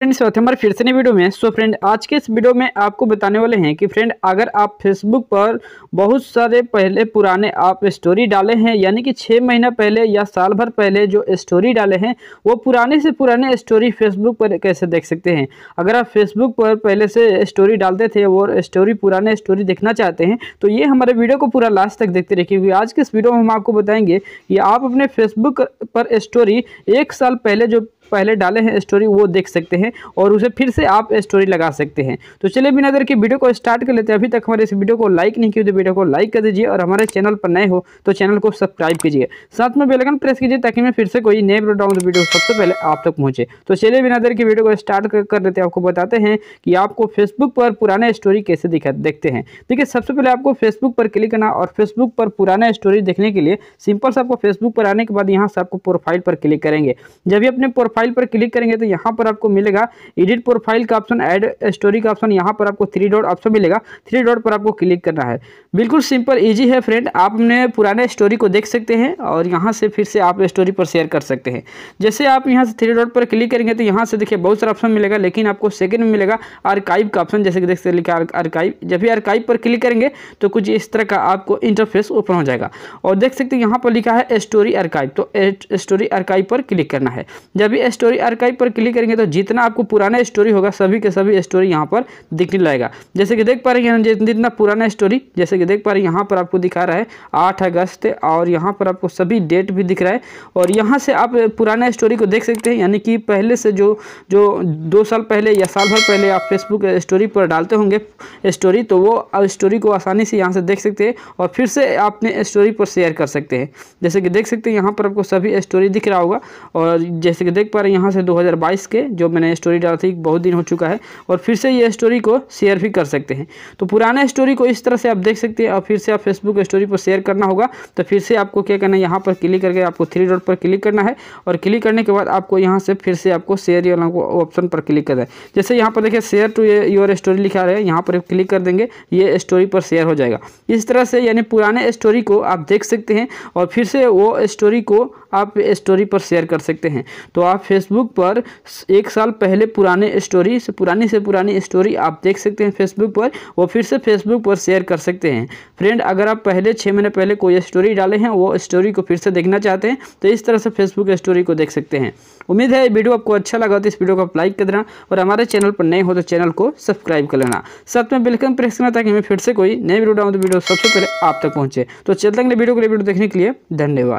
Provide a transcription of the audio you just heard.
friend स्वागत है हमारे फिर से नई वीडियो में सो so फ्रेंड आज के इस वीडियो में आपको बताने वाले हैं कि फ्रेंड अगर आप फेसबुक पर बहुत सारे पहले पुराने आप स्टोरी डाले हैं यानी कि छः महीना पहले या साल भर पहले जो स्टोरी डाले हैं वो पुराने से पुराने स्टोरी फेसबुक पर कैसे देख सकते हैं अगर आप फेसबुक पर पहले से स्टोरी डालते थे वो स्टोरी पुराने स्टोरी देखना चाहते हैं तो ये हमारे वीडियो को पूरा लास्ट तक देखते रहिए क्योंकि आज के इस वीडियो में हम आपको बताएंगे कि आप अपने फेसबुक पर स्टोरी एक साल पहले जो पहले डाले हैं स्टोरी वो देख सकते हैं और उसे फिर से आप स्टोरी लगा सकते हैं तो चलिए बिना देर के वीडियो को स्टार्ट कर लेते हैं अभी तक हमारे इस वीडियो को लाइक नहीं किए तो वीडियो को लाइक कर दीजिए और हमारे चैनल पर नए हो तो चैनल को सब्सक्राइब कीजिए साथ में बेलकन प्रेस कीजिए ताकि मैं फिर से कोई नए प्रोडाउन वीडियो सबसे पहले आप तक पहुँचे तो चलिए बिना देर की वीडियो को स्टार्ट कर लेते हैं आपको बताते हैं कि आपको फेसबुक पर पुराने स्टोरी कैसे दिखा देखते हैं देखिए सबसे पहले आपको फेसबुक पर क्लिक करना और फेसबुक पर पुराना स्टोरी देखने के लिए सिंपल से आपको फेसबुक पर आने के बाद यहाँ से आपको प्रोफाइल पर क्लिक करेंगे जब भी अपने प्रोफाइल प्रोफाइल पर क्लिक करेंगे तो यहाँ पर आपको मिलेगा एडिट प्रोफाइल का ऑप्शन एड स्टोरी का ऑप्शन यहाँ पर आपको थ्री डॉट ऑप्शन मिलेगा थ्री डॉट पर आपको क्लिक करना है बिल्कुल सिंपल ईजी है फ्रेंड आप अपने पुराने स्टोरी को देख सकते हैं और यहाँ से फिर से आप स्टोरी पर शेयर कर सकते हैं जैसे आप यहाँ से थ्री डॉट पर क्लिक करेंगे तो यहाँ से देखिए बहुत सारा ऑप्शन मिलेगा लेकिन आपको सेकेंड में मिलेगा आर्काइव का ऑप्शन जैसे कि देख सकते लिखा आर्काइव जब भी आर्काइव पर क्लिक करेंगे तो कुछ इस तरह का आपको इंटरफेस ओपन हो जाएगा और देख सकते हैं यहाँ पर लिखा है स्टोरी आर्काइव तो स्टोरी आर्काइव पर क्लिक करना है जब भी स्टोरी अर्काइव पर क्लिक करेंगे तो जितना आपको पुराना स्टोरी होगा सभी के सभी स्टोरी यहाँ पर दिखने लगेगा जैसे कि देख पा रहे हैं जितना पुराना स्टोरी जैसे कि देख पा रहे हैं यहाँ पर आपको दिखा रहा है आठ अगस्त और यहाँ पर आपको सभी डेट भी दिख रहा है और यहाँ से आप पुराना स्टोरी को देख सकते हैं यानी कि पहले से जो जो दो साल पहले या साल भर पहले आप फेसबुक स्टोरी पर डालते होंगे स्टोरी तो वो स्टोरी को आसानी से यहाँ से देख सकते हैं और फिर से आपने स्टोरी पर शेयर कर सकते हैं जैसे कि देख सकते हैं यहाँ पर आपको सभी स्टोरी दिख रहा होगा और जैसे कि देख चुका है यहाँ से 2022 के जो मैंने स्टोरी डाला थी बहुत दिन हो चुका है और फिर से ये स्टोरी को शेयर भी कर सकते हैं तो पुराने स्टोरी को इस तरह से आप देख सकते हैं और फिर से आप फेसबुक स्टोरी पर शेयर करना होगा तो फिर से आपको क्या करना है यहाँ पर क्लिक करके आपको थ्री डॉट पर क्लिक करना है और क्लिक करने के बाद आपको यहाँ से फिर से आपको शेयर योर ऑप्शन पर क्लिक करना है जैसे यहाँ पर देखिए शेयर टू योर स्टोरी लिखा रहे हैं यहाँ पर क्लिक कर देंगे ये स्टोरी पर शेयर हो जाएगा इस तरह से यानी पुराने स्टोरी को आप देख सकते हैं और फिर से वो स्टोरी को आप स्टोरी पर शेयर कर सकते हैं तो आप फेसबुक पर एक साल पहले पुराने स्टोरी से पुरानी से पुरानी स्टोरी आप देख सकते हैं फेसबुक पर वो फिर से फेसबुक पर शेयर कर सकते हैं फ्रेंड अगर आप पहले छः महीने पहले कोई स्टोरी डाले हैं वो स्टोरी को फिर से देखना चाहते हैं तो इस तरह से फेसबुक स्टोरी को देख सकते हैं उम्मीद है वीडियो आपको अच्छा लगा तो इस वीडियो को आप लाइक कर देना और हमारे चैनल पर नए हो तो चैनल को सब्सक्राइब कर लेना साथ में बिल्कुल प्रेस करना ताकि हमें फिर से कोई नई वीडियो डाउन तो वीडियो सबसे पहले आप तक पहुँचे तो चलते अगले वीडियो के लिए वीडियो देखने के लिए धन्यवाद